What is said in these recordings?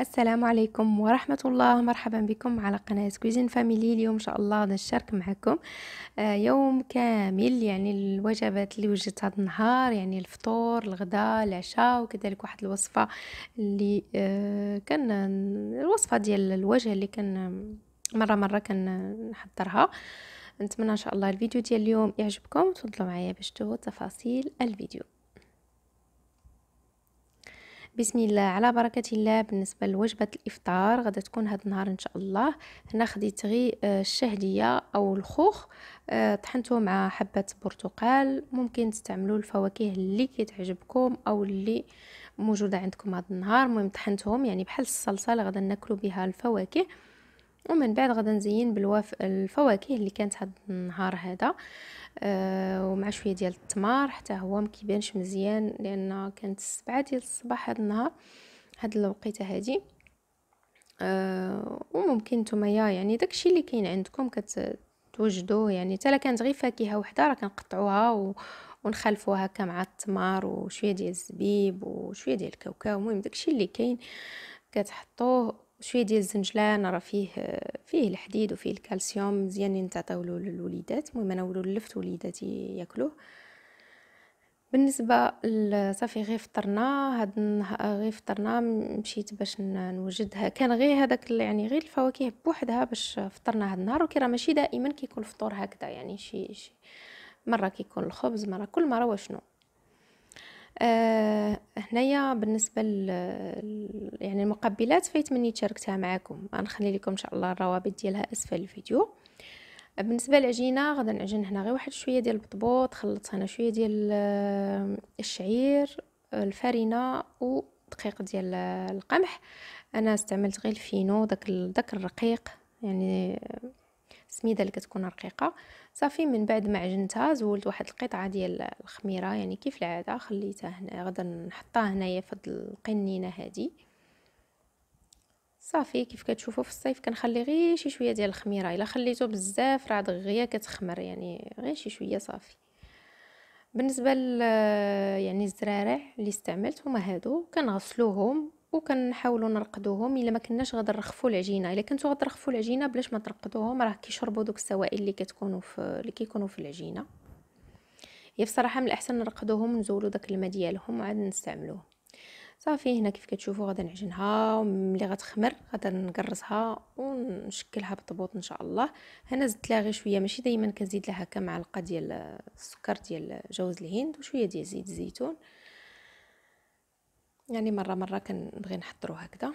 السلام عليكم ورحمة الله مرحبا بكم على قناة كويزين فاميلي اليوم إن شاء الله نشارك معكم آه، يوم كامل يعني الوجبات اللي وجدت هذا النهار يعني الفطور الغداء العشاء وكذلك واحد الوصفة اللي آه، كان الوصفة ديال الوجه اللي كان مرة مرة كنحضرها نتمنى إن شاء الله الفيديو ديال اليوم يعجبكم تفضلوا معايا باش تشوفوا تفاصيل الفيديو بسم الله على بركه الله بالنسبه لوجبه الافطار غادا تكون هذا النهار ان شاء الله هنا خديت غي آه، الشهديه او الخوخ آه، طحنته مع حبه برتقال ممكن تستعملوا الفواكه اللي كتعجبكم او اللي موجوده عندكم هذا النهار المهم طحنتهم يعني بحال الصلصه اللي غادا ناكلوا بها الفواكه ومن بعد غادا نزين بالواف الفواكه اللي كانت هذا النهار هذا آه، ومع شويه ديال التمر حتى هو ما كيبانش مزيان لان كانت السبعة ديال الصباح هذا النهار هاد الوقيته هادي أه وممكن نتوما يعني داكشي اللي كاين عندكم كتوجدوه يعني حتى كانت غير فاكهه وحده راه كنقطعوها ونخلفوها هكا مع التمر وشويه ديال الزبيب وشويه ديال الكاوكاو المهم داكشي اللي كاين كتحطوه شويه ديال الزنجلان راه فيه فيه الحديد وفيه الكالسيوم مزيانين تعطيولو للوليدات المهم انا ولو لفت وليداتي ياكلوه بالنسبه صافي غير فطرنا هاد النهار غير فطرنا مشيت باش نوجدها كان غير هذاك يعني غير الفواكه بوحدها باش فطرنا هاد النهار وكي راه ماشي دائما كيكون الفطور هكذا يعني شي, شي مره كيكون الخبز مره كل مره وشنو آه هنايا بالنسبه ل يعني المقبلات فايت مني تشاركتها معكم غنخلي لكم ان شاء الله الروابط ديالها اسفل الفيديو بالنسبه للعجينه غادي نعجن هنا غير واحد شويه ديال البطبوط خلطت هنا شويه ديال آه، الشعير الفارينه ودقيق ديال آه، القمح انا استعملت غير الفينو داك داك الرقيق يعني السميده آه، اللي كتكون رقيقه صافي من بعد ما عجنتها زولت واحد القطعه ديال الخميره يعني كيف العاده خليتها هنا غدا نحطها هنايا في هاد القنينه هادي صافي كيف كتشوفوا في الصيف كنخلي غير شي شويه ديال الخميره الا خليته بزاف راه دغيا كتخمر يعني غير شي شويه صافي بالنسبه ل يعني الزرارع اللي استعملت هما هادو كنغسلوهم وكنحاولوا نرقدوهم الا ما كناش نرخفوا العجينه الا كنتو غترخفوا العجينه بلاش ما ترقدوهم راه كيشربوا دوك السوائل اللي كتكونوا في اللي كيكونوا في العجينه هي بصراحه من الاحسن نرقدوهم ونزولوا داك الماء ديالهم وعاد نستعملوه صافي هنا كيف كتشوفوا غادي نعجنها ملي غتخمر غادي نقرصها ونشكلها بطبوط ان شاء الله هنا زدت لها غير شويه ماشي دائما كنزيد لها هكا معلقه ديال السكر ديال جوز الهند وشويه ديال زيت الزيتون دي يعني مرة مرة كنبغي نحضرو هكذا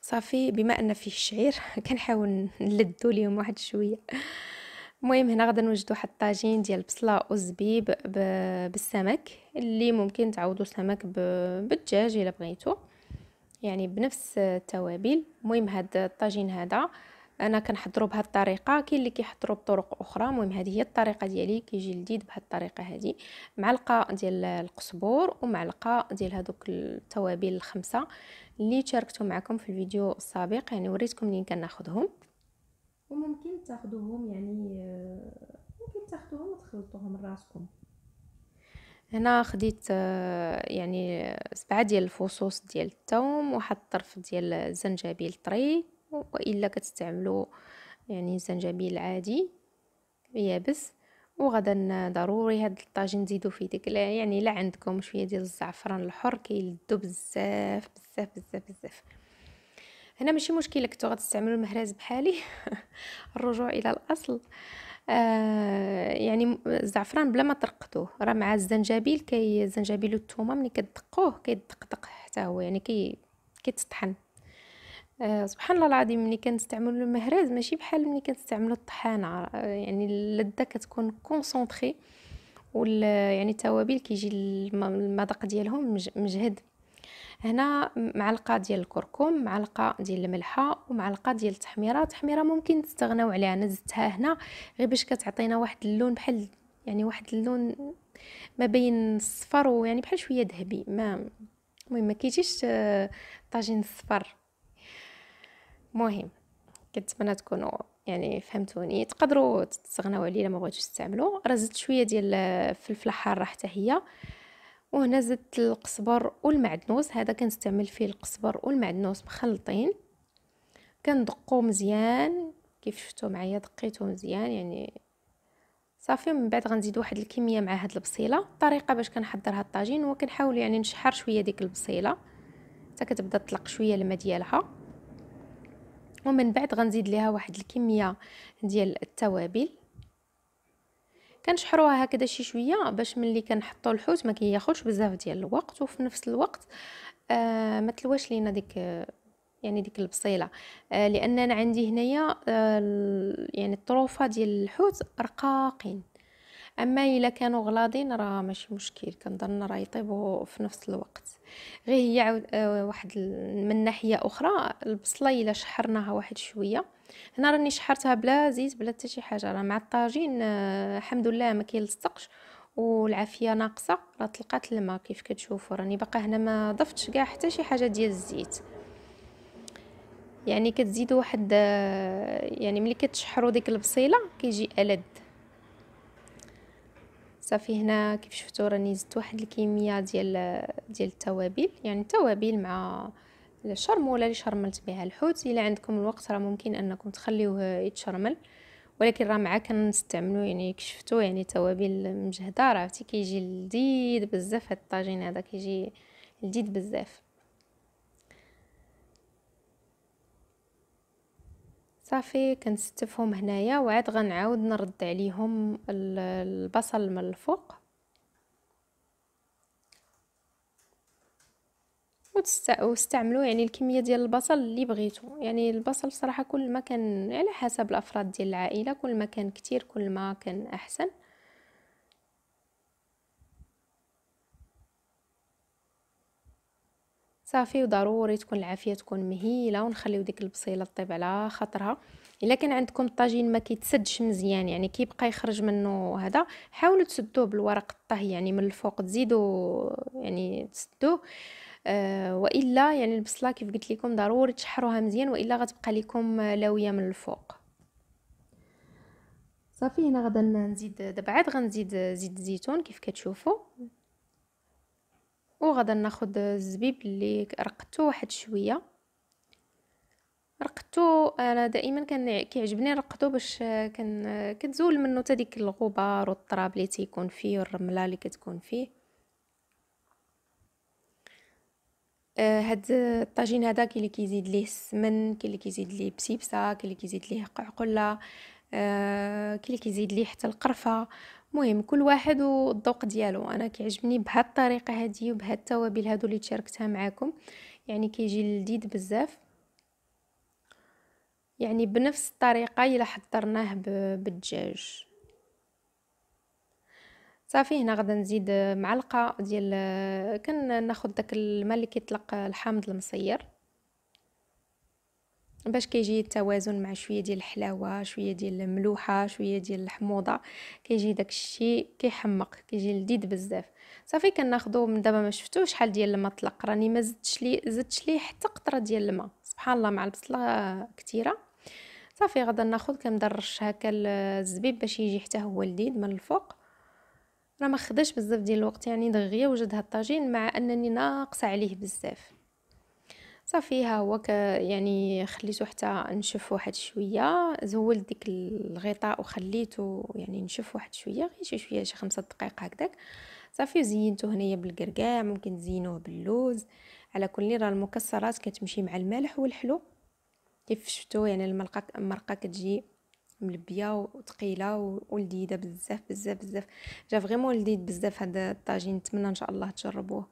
صافي بما ان فيه الشعير كنحاول نلدو ليهم واحد شويه المهم هنا غادي نوجدو واحد الطاجين ديال البصله والزبيب بالسمك اللي ممكن تعوضوا سمك بالدجاج الا بغيتو يعني بنفس التوابل المهم هاد الطاجين هذا انا كنحضرو بهاد الطريقه كاين اللي كيحضرو بطرق اخرى المهم هذه هي الطريقه ديالي كيجي لذيذ بهاد الطريقه هذه معلقه ديال القزبر ومعلقه ديال هذوك التوابل الخمسه اللي شاركتو معكم في الفيديو السابق يعني وريتكم منين كناخذهم وممكن تاخذوهم يعني آه، ممكن تاخذوهم وتخلطوهم راسكم هنا خديت آه، يعني سبعة ديال الفصوص ديال الثوم واحد الطرف ديال الزنجبيل طري والا كتستعملوا يعني زنجبيل عادي يابس وغدا ضروري هاد الطاجين نزيدو فيه ديك يعني الا عندكم شويه ديال الزعفران الحر كيلدو بزاف بزاف بزاف بزاف هنا ماشي مشكله كنتو غتستعملوا المهراز بحالي الرجوع الى الاصل آه يعني الزعفران بلا ما ترقدوه راه مع الزنجبيل كي الزنجبيل والثومه ملي كدقوه كيدقدق حتى هو يعني كي كيتطحن آه، سبحان الله العظيم ملي كنستعملو المهرز ماشي بحال ملي كنستعملو الطحانه آه، يعني اللذه كتكون كونسونطري وال يعني التوابل كيجي المذاق ديالهم مجهد هنا معلقه ديال الكركم معلقه ديال الملحه ومعلقه ديال التحميره التحميره ممكن تستغناو عليها انا زدتها هنا غير باش كتعطينا واحد اللون بحال يعني واحد اللون ما بين الصفر ويعني بحال شويه ذهبي ما المهم ما كيجيش آه، طاجين الصفر مهم كنتمنى تكونوا يعني فهمتوني تقدروا تستغناو عليه الا ما بغيتوش تستعملوه راه زدت شويه ديال الفلفله حاره حتى هي وهنا زدت القزبر والمعدنوس هذا كنستعمل فيه القزبر والمعدنوس مخلطين كندقو مزيان كيف شفتوا معايا دقيته مزيان يعني صافي من بعد غنزيد واحد الكميه مع هاد البصيله الطريقه باش كنحضر هاد الطاجين هو كنحاول يعني نشحر شويه ديك البصيله حتى كتبدا تطلق شويه الماء ديالها ومن بعد غنزيد ليها واحد الكميه ديال التوابل كنشحروها هكذا شي شويه باش ملي كنحطوا الحوت ما كياخذش بزاف ديال الوقت وفي نفس الوقت آه ما تلواش لينا ديك يعني ديك البصيله آه لان انا عندي هنايا آه يعني الطروفه ديال الحوت رقاقين اما الا كانوا غلاضين راه ماشي مشكل كنظن راه يطيبوا في نفس الوقت غير هي آه، واحد من ناحيه اخرى البصله الا شحرناها واحد شويه هنا راني شحرتها بلا زيت بلا حتى شي حاجه راه مع الطاجين آه، الحمد لله ما كيلصقش والعافيه ناقصه راه طلقات الماء كيف كتشوفوا راني باقا هنا ما ضفتش كاع حتى شي حاجه ديال الزيت يعني كتزيدوا واحد آه، يعني ملي كتشحروا ديك البصيله كيجي الد صافي هنا كيف شفتوا راني زدت واحد الكميه ديال ديال التوابل يعني التوابل مع الشرموله اللي شرملت بها الحوت الا عندكم الوقت راه ممكن انكم تخليوه يتشرمل ولكن راه معاه كنستعملو يعني كشفتو يعني توابل مجهده راه عرفتي كيجي لذيذ بزاف هاد الطاجين هذا كيجي لذيذ بزاف صافي كنستفهم هنايا وعاد غنعاود نرد عليهم البصل من الفوق وتستعملوا يعني الكميه ديال البصل اللي بغيتو يعني البصل صراحه كل ما كان على حسب الافراد ديال العائله كل ما كان كتير كل ما كان احسن صافي وضروري تكون العافيه تكون مهيله ونخليو ديك البصيله طيب على خاطرها الا كان عندكم الطاجين ما كيتسدش مزيان يعني كيبقى يخرج منه هذا حاولوا تسدوه بالورق الطهي يعني من الفوق تزيدوا يعني تسدوه آه والا يعني البصله كيف قلت لكم ضروري تشحروها مزيان والا غتبقى لكم لاويه من الفوق صافي هنا غادا نزيد دابا عاد غنزيد زيت الزيتون كيف كتشوفوا وغدا ناخد الزبيب اللي رقدته واحد شويه رقدته انا دائما كان كيعجبني نرقدو باش كان كتزول منه حتى ديك الغبار والتراب اللي تيكون فيه والرمله اللي كتكون فيه أه، هاد الطاجين هذا كاين اللي كيزيد ليه السمن كاين اللي كيزيد ليه بسيبسا كاين اللي كيزيد ليه قعقله أه، كاين اللي كيزيد ليه حتى القرفه مهم كل واحد والذوق ديالو انا كيعجبني بهاد الطريقه هذه وبهاد التوابل هادو اللي شاركتها معاكم يعني كيجي لذيذ بزاف يعني بنفس الطريقه الا حضرناه بالدجاج صافي هنا غدا نزيد معلقه ديال كناخذ داك الماء اللي كيطلق الحامض المصير باش كيجي التوازن مع شويه ديال الحلاوه شويه ديال الملوحه شويه ديال الحموضه كيجي داك الشيء كيحمق كيجي لذيذ بزاف صافي كناخذو من دابا ما شفتوش شحال ديال الماء طلق راني ما زدتش لي زدتش ليه حتى قطره ديال الماء سبحان الله مع البصله كثيره صافي غادا ناخذ كندرش هكا الزبيب باش يجي حتى هو لذيذ من الفوق راه ما خداش بزاف ديال الوقت يعني دغيا وجد هاد الطاجين مع انني ناقصه عليه بزاف صافي ها هو يعني خليته حتى نشف واحد شويه زولت ديك الغطاء وخليته يعني نشف واحد شويه غير شي شويه شي خمسة دقائق هكذاك صافي وزينته هنايا بالكركاع ممكن تزينوه باللوز على كل راه المكسرات كتمشي مع المالح والحلو كيف شفتو يعني المرقه المرقه كتجي ملبيه وثقيله ولذيذه بزاف بزاف بزاف جا فريمون لذيذ بزاف هذا الطاجين نتمنى ان شاء الله تجربوه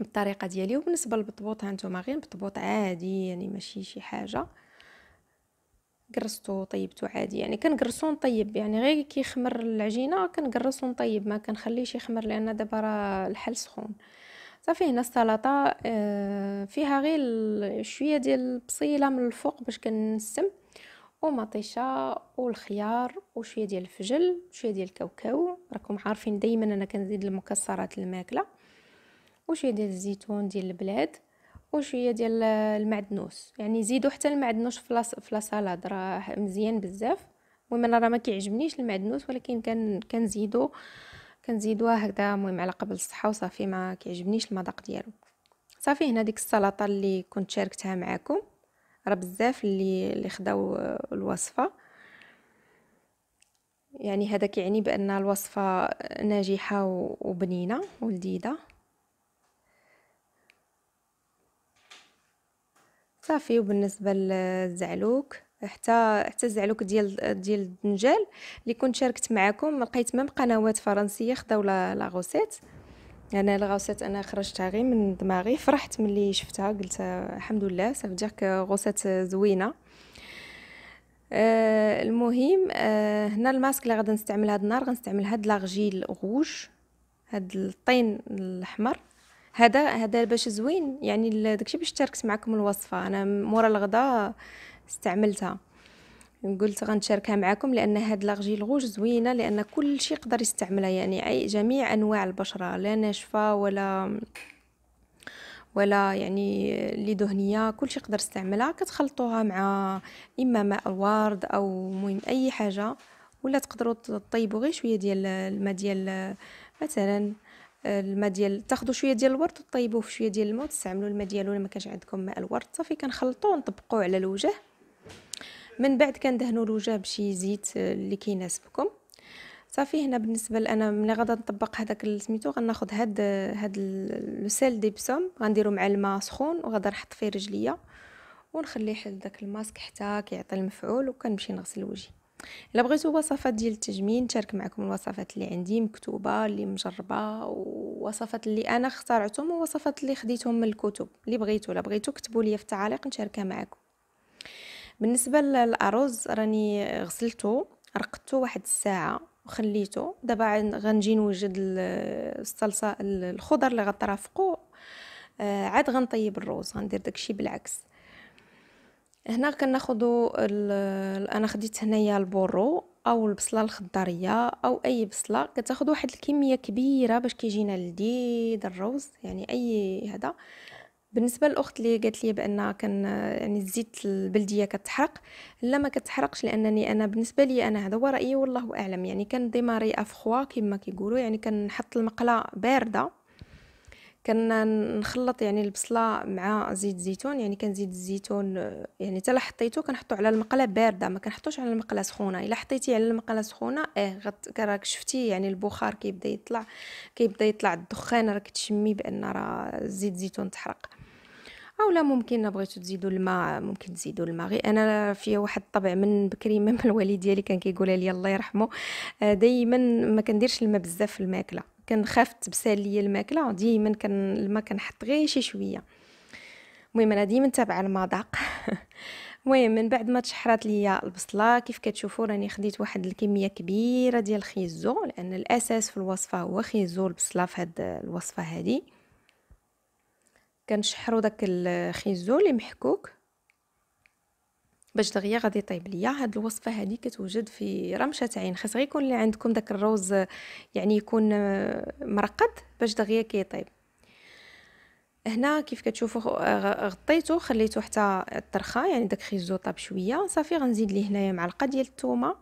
الطريقه ديالي وبالنسبه للبطبوط هانتوما غير بطبوط عادي يعني ماشي شي حاجه قرصتو طيبتو عادي يعني كنقرصو نطيب يعني غير كيخمر العجينه كنقرصو نطيب ما كنخليش يخمر لان دابا راه الحل سخون صافي هنا السلطه آه، فيها غير شويه ديال البصيله من الفوق باش كنسم ومطيشه والخيار وشويه ديال الفجل شويه ديال الكاوكاو راكم عارفين دائما انا كنزيد المكسرات الماكله وشويه ديال الزيتون ديال البلاد وشويه ديال المعدنوس يعني زيدوا حتى المعدنوس في لاصالاد راه مزيان بزاف المهم انا راه ما كيعجبنيش المعدنوس ولكن كان كنزيدو كنزيدوه هكذا المهم على قبل الصحه وصافي ما كيعجبنيش المذاق ديالو صافي هنا ديك السلطه اللي كنت شاركتها معكم راه بزاف اللي اللي خداو الوصفه يعني هذا كيعني بان الوصفه ناجحه وبنينه ولذيذه صافي وبالنسبه للزعلوك حتى حتى الزعلوك ديال ديال الدنجال اللي كنت شاركت معكم لقيت مام قنوات فرنسيه خداو لا غوسيت انا لا غوسيت انا خرجتها غير من دماغي فرحت ملي شفتها قلت الحمد لله صافي ديرك غوسيت زوينه أه المهم أه هنا الماسك اللي غادي نستعمل هاد النهار غنستعمل هاد لاغجيل غوج هاد الطين الاحمر هذا هذا باش زوين يعني داكشي باش تشاركت معكم الوصفه انا مورا الغدا استعملتها قلت غنشاركها معكم لان هاد لاغجيل غوج زوينه لان كل شيء يقدر يستعملها يعني اي جميع انواع البشره لا ناشفه ولا ولا يعني اللي دهنيه كلشي يقدر يستعملها كتخلطوها مع اما ماء الورد او مهم اي حاجه ولا تقدروا تطيبوا غير شويه ديال الماء ديال مثلا الماء ديال تاخذوا شويه ديال الورد وطيبوه في شويه ديال الماء وتستعملوا الماء ديالو الا ما كانش عندكم ماء الورد صافي كنخلطوه ونطبقوه على الوجه من بعد كندهنوا الوجه بشي زيت آه، اللي كيناسبكم صافي هنا بالنسبه لانا ملي غادا نطبق هذاك سميتو غناخذ هاد هاد لو سيل ديبسوم غنديرو مع الماء سخون وغادا نحط فيه رجليا ونخليه حتى داك الماسك حتى كيعطي المفعول وكنمشي نغسل وجهي الا بغيتو وصفات ديال التجميل نشارك معكم الوصفات اللي عندي مكتوبه اللي مجربه ووصفات اللي انا اخترعتهم ووصفات اللي خديتهم من الكتب اللي بغيتو الا بغيتو كتبوا لي في التعاليق نشاركها معكم بالنسبه للارز راني غسلته رقدته واحد الساعه وخليته دابا غنجي نوجد الصلصه الخضر اللي غطرافقو آه، عاد غنطيب الروز غندير داكشي بالعكس هنا كناخذوا انا خديت هنايا البورو او البصله الخضريه او اي بصله كتاخذ واحد الكميه كبيره باش كيجينا لذيذ الروز يعني اي هذا بالنسبه للاخت اللي قالت لي بان كان يعني الزيت البلديه كتحرق لا ما كتحرقش لانني انا بالنسبه لي انا هذا هو رايي والله اعلم يعني كنديماري افخوا كما كيقولوا يعني كنحط المقله بارده كنخلط يعني البصله مع زيت زيتون يعني كنزيد الزيتون يعني حتى حطيته كنحطو على المقله بارده ما كنحطوش على المقله سخونه الا حطيتي على المقله سخونه اه غت راك شفتي يعني البخار كيبدا يطلع كيبدا يطلع الدخان راك تشمي بان راه زيت زيتون تحرق اولا ممكن بغيتو تزيدوا الماء ممكن تزيدوا الماء غير انا في واحد الطبع من بكري من الوالد ديالي كان كيقولها لي الله يرحمه آه، دائما ما كنديرش الماء بزاف في الماكله كنخاف تبسال ليا الماكله ديما كن الماء كنحط غير شي شويه المهم انا ديما تابعة المذاق المهم من بعد ما تشحرات ليا البصله كيف كتشوفوا راني خديت واحد الكميه كبيره ديال الخيزو لان الاساس في الوصفه هو خيزو البصله في هاد الوصفه هذه كنشحروا داك الخيزو اللي محكوك باش دغيا غادي يطيب ليا هاد الوصفه هذه كتوجد في رمشه عين خاص غير يكون اللي عندكم داك الروز آه، يعني يكون آه، مرقد باش دغيا كيطيب هنا كيف كتشوفوا آه، غطيته خليته حتى الطرخه يعني داك خيزو طاب شويه صافي غنزيد ليه هنايا معلقه ديال الثومه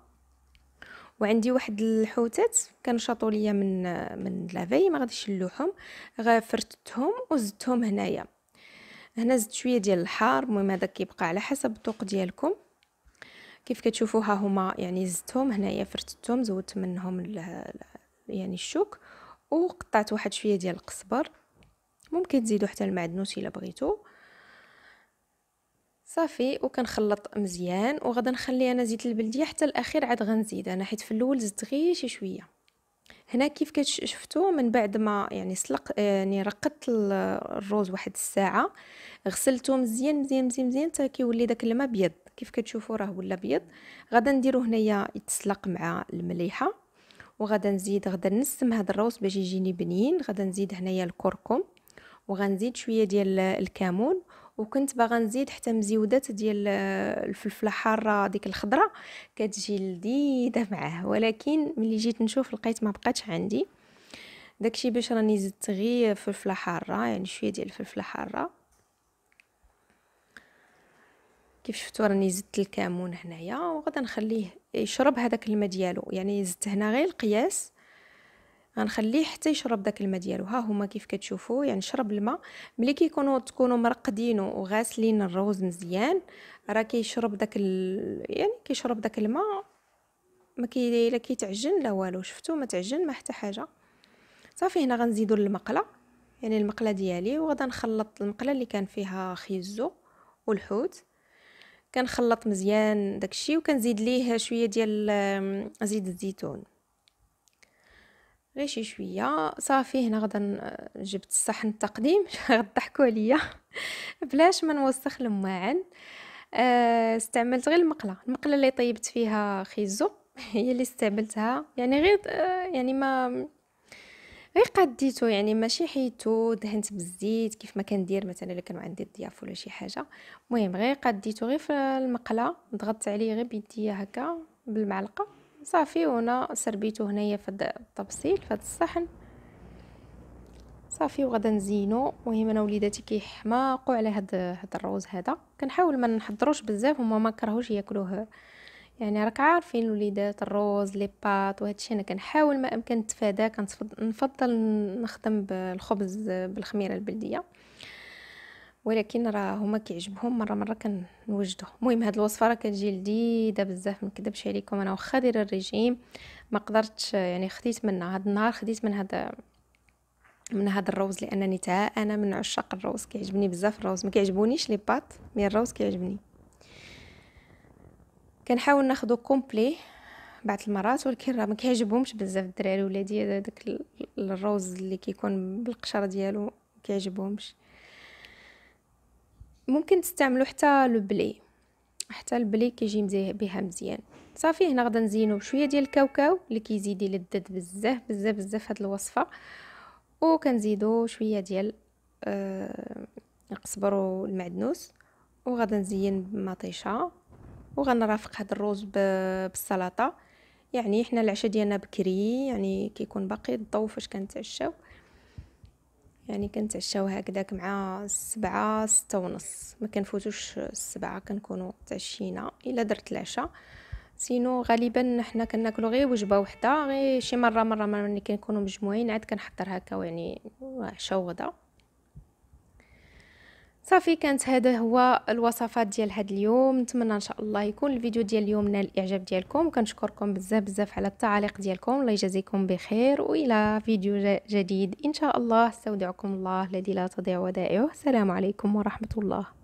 وعندي واحد الحوتات كنشطوا ليا من من لافي ما غاديش نلوحهم غفرتتهم وزدتهم هنايا هنا زدت شويه ديال الحار المهم هذا كيبقى على حسب الذوق ديالكم كيف كتشوفوا ها هما يعني زدتهم هنايا فرتتهم زودت منهم يعني الشوك وقطعت واحد شويه ديال القزبر ممكن تزيدوا حتى المعدنوس الا بغيتو صافي وكنخلط مزيان وغادي نخلي انا زيت البلديه حتى الاخير عاد غنزيد انا حيت في الاول زدت غير شي شويه هنا كيف كتشفتوا من بعد ما يعني سلق يعني رقدت الروز واحد الساعه غسلته مزيان مزيان مزيان مزيان حتى كيولي داك الماء بيض كيف كتشوفوا راه ولا بيض غادا نديرو هنايا يتسلق مع المليحه وغادا نزيد غادا نسم هذا الروز باش يجيني بنين غادا نزيد هنايا الكركم وغنزيد شويه ديال الكمون وكنت باغا نزيد حتى مزيودات ديال آه، الفلفله حاره ديك الخضراء كتجي لذيذه معاه ولكن ملي جيت نشوف لقيت ما بقاتش عندي داكشي باش راني زدت غير فلفله حاره يعني شويه ديال الفلفله حاره كيف شفتوا راني زدت الكمون هنايا وغادي نخليه يشرب هذاك الماء ديالو يعني زدت هنا غير القياس غنخليه حتى يشرب داك الماء ديالو ها هما كيف كتشوفوا يعني شرب الماء ملي كيكونوا تكونوا مرقدينه وغاسلين الروز مزيان راه كيشرب داك ال... يعني كيشرب داك الماء ما كي لا كيتعجن لا والو شفتوا ما تعجن ما حتى حاجه صافي هنا غنزيدوا المقله يعني المقله ديالي وغادا نخلط المقله اللي كان فيها خيزو والحوت كنخلط مزيان داكشي وكنزيد ليه شويه ديال زيت الزيتون غير شي شويه صافي هنا غدا جبت الصحن التقديم غضحكوا عليا بلاش ما نوسخ الماعن آه، استعملت غير المقله المقله اللي طيبت فيها خيزو هي اللي استعملتها يعني غير يعني ما غير قديتو يعني ماشي حيتو دهنت بالزيت كيف ما كندير مثلا الا كانوا عندي الضياف ولا شي حاجه المهم غير قديتو غير في المقله ضغطت عليه غير بيديا هكا بالمعلقه صافي وهنا سربيته هنايا في الطبسيل في هذا الصحن صافي وغدا نزينو المهم انا وليداتي كيحماقوا على هاد هاد الروز هذا كنحاول ما نحضروش بزاف هما ما كرهوش ياكلوه يعني راك عارفين الوليدات الروز لي بات وهادشي انا كنحاول ما امكن نتفادى كنفضل نخدم بالخبز بالخميره البلديه ولكن راه هما كيعجبهم مره مره كنوجدو المهم هاد الوصفه راه كتجي لذيذه بزاف ما نكذبش عليكم انا واخا دايره الريجيم ما قدرتش يعني خديت منها هاد النهار خديت من هاد من هاد الروز لانني تاع انا من عشاق الروز كيعجبني بزاف الروز ما كيعجبونيش لي بات مي الروز كيعجبني كنحاول ناخدو كومبلي بعض المرات ولكن راه ما كيعجبهمش بزاف الدراري ولادي داك الروز اللي كيكون بالقشر ديالو ما كيعجبهمش ممكن تستعملو حتى لو بلي حتى البلي كيجي بها مزيان صافي هنا غدا نزينو بشويه ديال الكاوكاو اللي كيزيد يلذذ بزاف بزاف بزاف هاد الوصفه وكنزيدو شويه ديال آه القزبر والمعدنوس وغدا نزين بمطيشه وغنرافق هاد الروز بالسلطه يعني حنا العشاء ديالنا بكري يعني كيكون باقي الضو فاش كنتعشاو يعني كنتعشاو هكذاك مع السبعة ستة ونص ما كنفوتوش السبعة كنكونو تعشينا الا درت العشاء سينو غالبا حنا كناكلو غير وجبه وحده غير شي مره مره ملي كنكونو مجموعين عاد كنحضر هكا يعني عشاء وغدا صافي كانت هذا هو الوصفات ديال هذا اليوم نتمنى ان شاء الله يكون الفيديو ديال اليوم نال الاعجاب ديالكم كنشكركم بزاف بزاف على التعاليق ديالكم الله يجازيكم بخير والى فيديو جديد ان شاء الله استودعكم الله الذي لا تضيع ودائعه السلام عليكم ورحمه الله